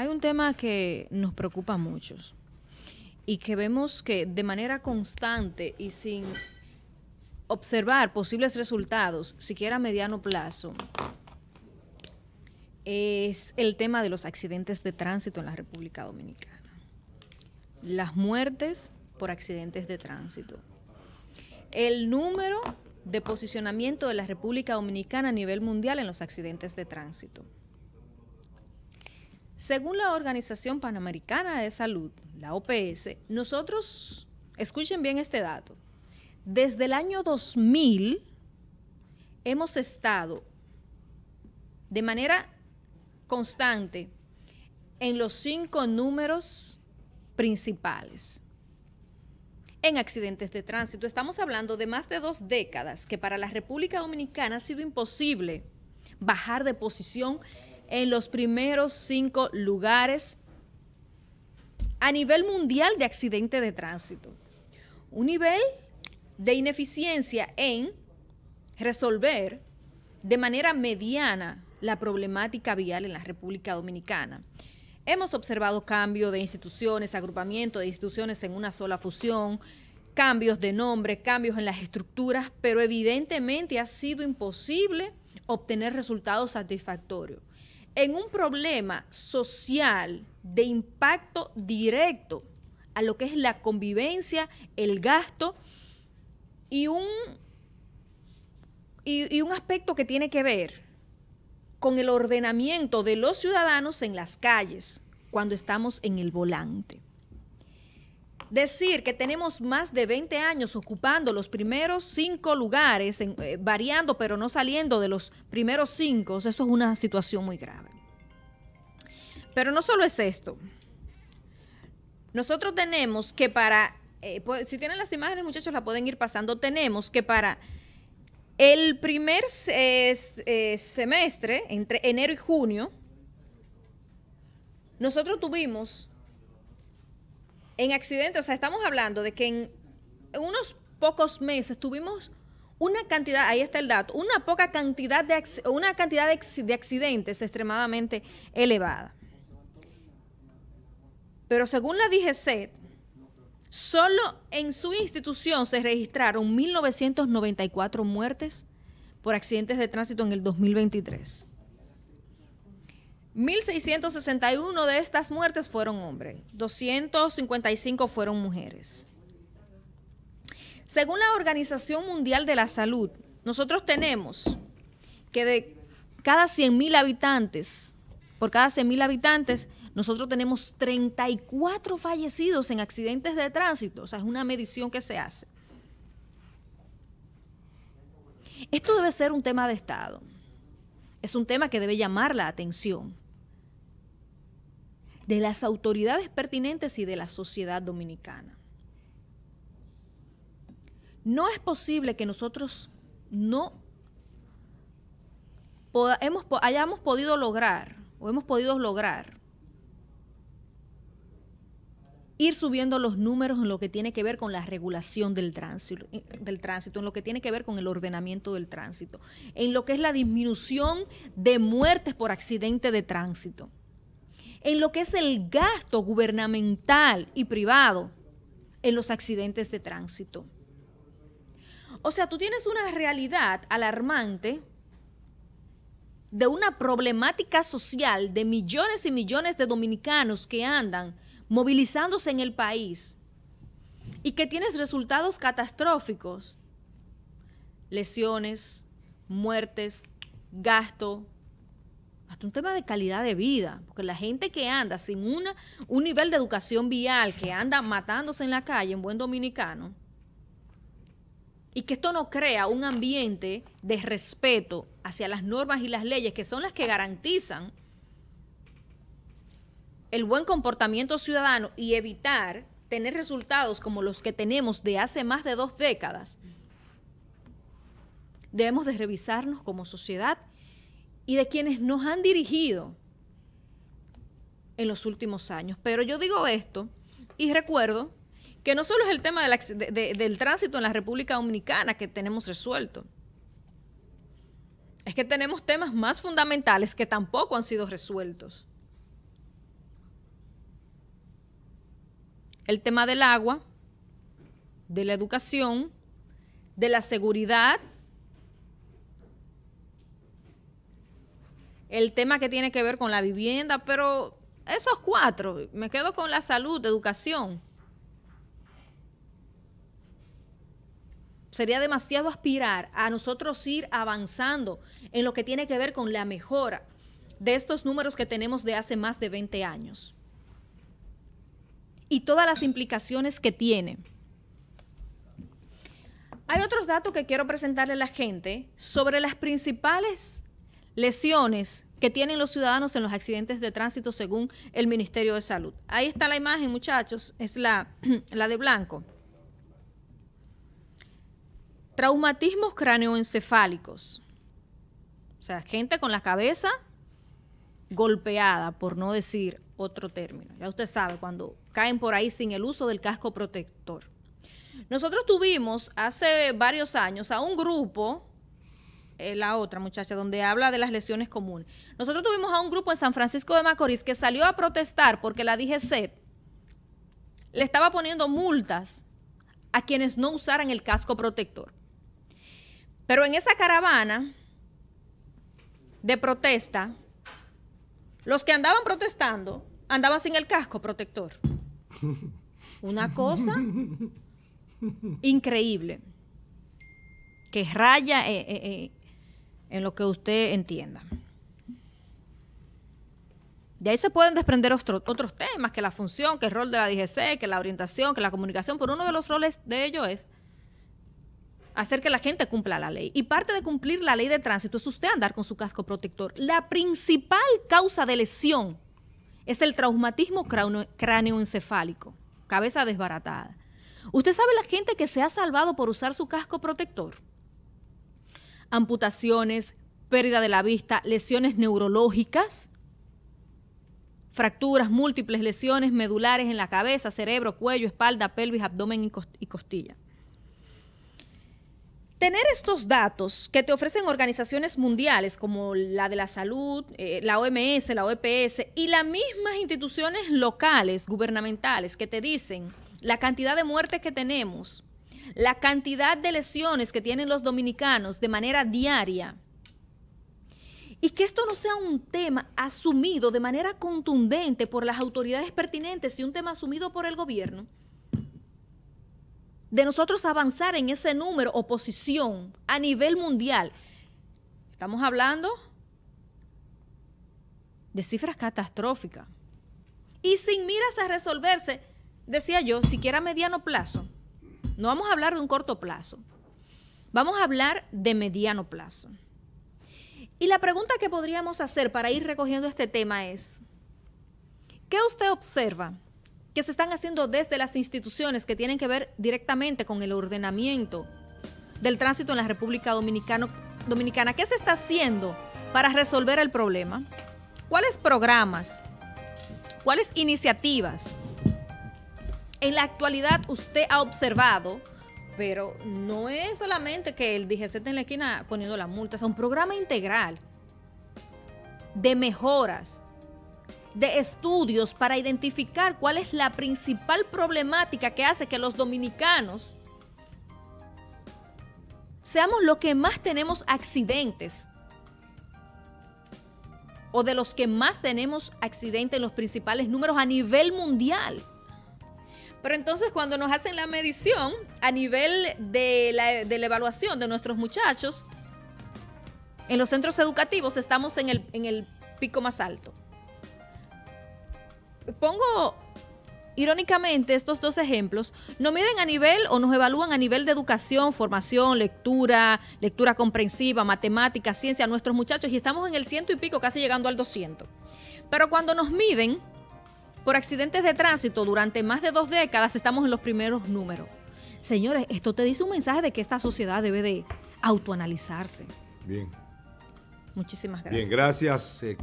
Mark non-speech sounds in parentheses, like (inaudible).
hay un tema que nos preocupa a muchos y que vemos que de manera constante y sin observar posibles resultados, siquiera a mediano plazo, es el tema de los accidentes de tránsito en la República Dominicana. Las muertes por accidentes de tránsito. El número de posicionamiento de la República Dominicana a nivel mundial en los accidentes de tránsito. Según la Organización Panamericana de Salud, la OPS, nosotros, escuchen bien este dato, desde el año 2000 hemos estado de manera constante en los cinco números principales. En accidentes de tránsito estamos hablando de más de dos décadas que para la República Dominicana ha sido imposible bajar de posición en los primeros cinco lugares a nivel mundial de accidente de tránsito. Un nivel de ineficiencia en resolver de manera mediana la problemática vial en la República Dominicana. Hemos observado cambios de instituciones, agrupamiento de instituciones en una sola fusión, cambios de nombre, cambios en las estructuras, pero evidentemente ha sido imposible obtener resultados satisfactorios en un problema social de impacto directo a lo que es la convivencia, el gasto y un, un aspecto que tiene que ver con el ordenamiento de los ciudadanos en las calles cuando estamos en el volante decir que tenemos más de 20 años ocupando los primeros cinco lugares, eh, variando pero no saliendo de los primeros cinco, esto es una situación muy grave. Pero no solo es esto. Nosotros tenemos que para, eh, si tienen las imágenes muchachos, la pueden ir pasando, tenemos que para el primer eh, semestre, entre enero y junio, nosotros tuvimos en accidentes, o sea, estamos hablando de que en unos pocos meses tuvimos una cantidad, ahí está el dato, una poca cantidad de una cantidad de accidentes extremadamente elevada. Pero según la DGC, solo en su institución se registraron 1994 muertes por accidentes de tránsito en el 2023. 1.661 de estas muertes fueron hombres, 255 fueron mujeres. Según la Organización Mundial de la Salud, nosotros tenemos que de cada 100.000 habitantes, por cada 100.000 habitantes, nosotros tenemos 34 fallecidos en accidentes de tránsito. O sea, es una medición que se hace. Esto debe ser un tema de Estado. Es un tema que debe llamar la atención de las autoridades pertinentes y de la sociedad dominicana. No es posible que nosotros no hayamos podido lograr o hemos podido lograr ir subiendo los números en lo que tiene que ver con la regulación del tránsito, eh, del tránsito, en lo que tiene que ver con el ordenamiento del tránsito, en lo que es la disminución de muertes por accidente de tránsito en lo que es el gasto gubernamental y privado en los accidentes de tránsito. O sea, tú tienes una realidad alarmante de una problemática social de millones y millones de dominicanos que andan movilizándose en el país y que tienes resultados catastróficos, lesiones, muertes, gasto, hasta un tema de calidad de vida, porque la gente que anda sin una, un nivel de educación vial, que anda matándose en la calle, en buen dominicano, y que esto no crea un ambiente de respeto hacia las normas y las leyes que son las que garantizan el buen comportamiento ciudadano y evitar tener resultados como los que tenemos de hace más de dos décadas, debemos de revisarnos como sociedad y de quienes nos han dirigido en los últimos años. Pero yo digo esto y recuerdo que no solo es el tema del tránsito en la República Dominicana que tenemos resuelto, es que tenemos temas más fundamentales que tampoco han sido resueltos. El tema del agua, de la educación, de la seguridad, el tema que tiene que ver con la vivienda, pero esos cuatro, me quedo con la salud, educación. Sería demasiado aspirar a nosotros ir avanzando en lo que tiene que ver con la mejora de estos números que tenemos de hace más de 20 años y todas las implicaciones que tiene. Hay otros datos que quiero presentarle a la gente sobre las principales lesiones que tienen los ciudadanos en los accidentes de tránsito según el Ministerio de Salud. Ahí está la imagen, muchachos, es la, (clears throat) la de blanco. Traumatismos cráneoencefálicos. O sea, gente con la cabeza golpeada, por no decir otro término. Ya usted sabe, cuando caen por ahí sin el uso del casco protector. Nosotros tuvimos hace varios años a un grupo eh, la otra muchacha, donde habla de las lesiones comunes. Nosotros tuvimos a un grupo en San Francisco de Macorís que salió a protestar porque la DGC le estaba poniendo multas a quienes no usaran el casco protector. Pero en esa caravana de protesta, los que andaban protestando andaban sin el casco protector. (laughs) Una cosa increíble que raya eh, eh, en lo que usted entienda. De ahí se pueden desprender otros temas, que la función, que el rol de la DGC, que la orientación, que la comunicación, pero uno de los roles de ello es hacer que la gente cumpla la ley. Y parte de cumplir la ley de tránsito es usted andar con su casco protector. La principal causa de lesión es el traumatismo cráneoencefálico, cabeza desbaratada. ¿Usted sabe la gente que se ha salvado por usar su casco protector? amputaciones, pérdida de la vista, lesiones neurológicas, fracturas, múltiples lesiones medulares en la cabeza, cerebro, cuello, espalda, pelvis, abdomen y costilla. Tener estos datos que te ofrecen organizaciones mundiales como la de la salud, eh, la OMS, la OEPS y las mismas instituciones locales, gubernamentales, que te dicen la cantidad de muertes que tenemos, la cantidad de lesiones que tienen los dominicanos de manera diaria y que esto no sea un tema asumido de manera contundente por las autoridades pertinentes y un tema asumido por el gobierno, de nosotros avanzar en ese número oposición a nivel mundial. Estamos hablando de cifras catastróficas. Y sin miras a resolverse, decía yo, siquiera a mediano plazo, no vamos a hablar de un corto plazo. Vamos a hablar de mediano plazo. Y la pregunta que podríamos hacer para ir recogiendo este tema es, ¿qué usted observa que se están haciendo desde las instituciones que tienen que ver directamente con el ordenamiento del tránsito en la República Dominicana? ¿Qué se está haciendo para resolver el problema? ¿Cuáles programas? ¿Cuáles iniciativas? en la actualidad usted ha observado, pero no es solamente que el DGC en la esquina poniendo la multa, es un programa integral de mejoras, de estudios para identificar cuál es la principal problemática que hace que los dominicanos seamos los que más tenemos accidentes o de los que más tenemos accidentes en los principales números a nivel mundial. Pero entonces cuando nos hacen la medición a nivel de la, evaluación de nuestros muchachos, en los centros educativos estamos en el, en el pico más alto. Pongo irónicamente estos dos ejemplos, no miden a nivel o nos evalúan a nivel de educación, formación, lectura, lectura comprensiva, matemática ciencia nuestros muchachos y estamos en el ciento y pico, casi llegando al 200. Pero cuando nos miden por accidentes de tránsito durante más de dos décadas estamos en los primeros números. Señores, esto te dice un mensaje de que esta sociedad debe de autoanalizarse. Bien. Muchísimas gracias. Bien, gracias, eh,